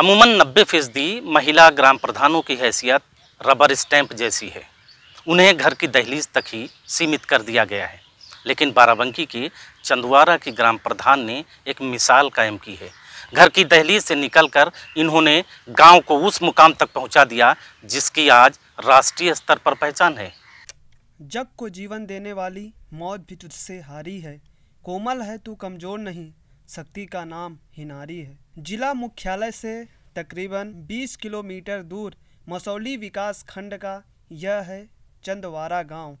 अमूमन नब्बे फीसदी महिला ग्राम प्रधानों की हैसियत रबर स्टैंप जैसी है उन्हें घर की दहलीज तक ही सीमित कर दिया गया है लेकिन बाराबंकी के चंदवारा की ग्राम प्रधान ने एक मिसाल कायम की है घर की दहलीज से निकलकर इन्होंने गांव को उस मुकाम तक पहुंचा दिया जिसकी आज राष्ट्रीय स्तर पर पहचान है जग को जीवन देने वाली मौत भी तुझसे हारी है कोमल है तू कमज़ोर नहीं शक्ति का नाम हिनारी है जिला मुख्यालय से तकरीबन 20 किलोमीटर दूर मसौली विकास खंड का यह है चंदवारा गांव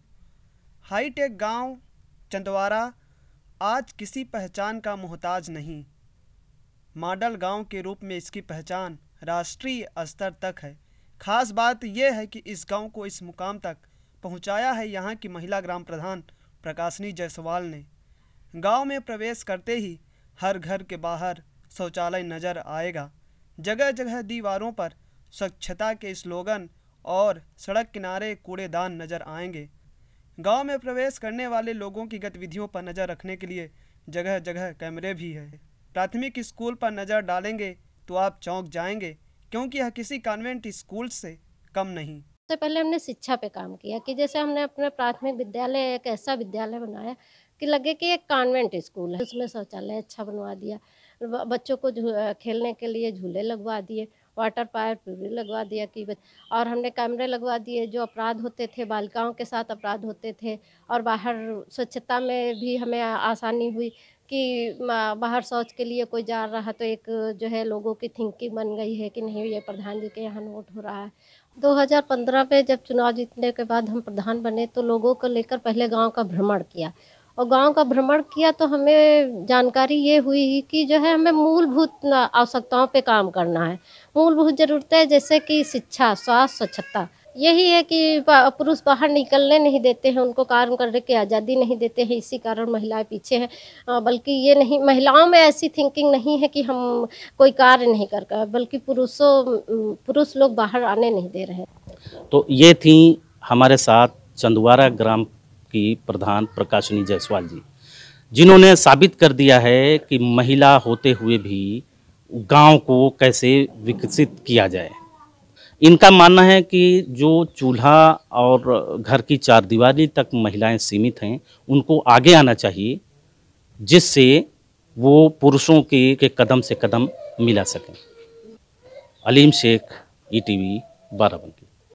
हाईटेक गांव चंदवारा आज किसी पहचान का मोहताज नहीं मॉडल गांव के रूप में इसकी पहचान राष्ट्रीय स्तर तक है खास बात यह है कि इस गांव को इस मुकाम तक पहुंचाया है यहां की महिला ग्राम प्रधान प्रकाशनी जायसवाल ने गांव में प्रवेश करते ही हर घर के बाहर शौचालय नजर आएगा जगह जगह दीवारों पर स्वच्छता के स्लोगन और सड़क किनारे कूड़ेदान नजर आएंगे गांव में प्रवेश करने वाले लोगों की गतिविधियों पर नज़र रखने के लिए जगह जगह कैमरे भी हैं प्राथमिक स्कूल पर नज़र डालेंगे तो आप चौंक जाएंगे क्योंकि यह किसी कॉन्वेंट स्कूल से कम नहीं सबसे पहले हमने शिक्षा पे काम किया कि जैसे हमने अपना प्राथमिक विद्यालय एक ऐसा विद्यालय बनाया कि लगे कि एक कॉन्वेंट स्कूल है उसमें शौचालय अच्छा बनवा दिया बच्चों को खेलने के लिए झूले लगवा दिए वाटर पायर भी लगवा दिया कि और हमने कैमरे लगवा दिए जो अपराध होते थे बालिकाओं के साथ अपराध होते थे और बाहर स्वच्छता में भी हमें आसानी हुई कि बाहर शौच के लिए कोई जा रहा तो एक जो है लोगों की थिंकिंग बन गई है कि नहीं ये प्रधान जी के यहाँ नोट हो रहा है 2015 में जब चुनाव जीतने के बाद हम प्रधान बने तो लोगों को लेकर पहले गांव का भ्रमण किया और गांव का भ्रमण किया तो हमें जानकारी ये हुई कि जो है हमें मूलभूत आवश्यकताओं पे काम करना है मूलभूत ज़रूरतें जैसे कि शिक्षा स्वास्थ्य स्वच्छता यही है कि पुरुष बाहर निकलने नहीं देते हैं उनको कार्य करने की आज़ादी नहीं देते हैं इसी कारण महिलाएं पीछे हैं बल्कि ये नहीं महिलाओं में ऐसी थिंकिंग नहीं है कि हम कोई कार्य नहीं कर कर बल्कि पुरुषों पुरुष लोग बाहर आने नहीं दे रहे तो ये थी हमारे साथ चंदवारा ग्राम की प्रधान प्रकाशनी जायसवाल जी जिन्होंने साबित कर दिया है कि महिला होते हुए भी गांव को कैसे विकसित किया जाए इनका मानना है कि जो चूल्हा और घर की चार दीवारी तक महिलाएं सीमित हैं उनको आगे आना चाहिए जिससे वो पुरुषों के, के कदम से कदम मिला सकें Aleem Sheikh E T V Barabanki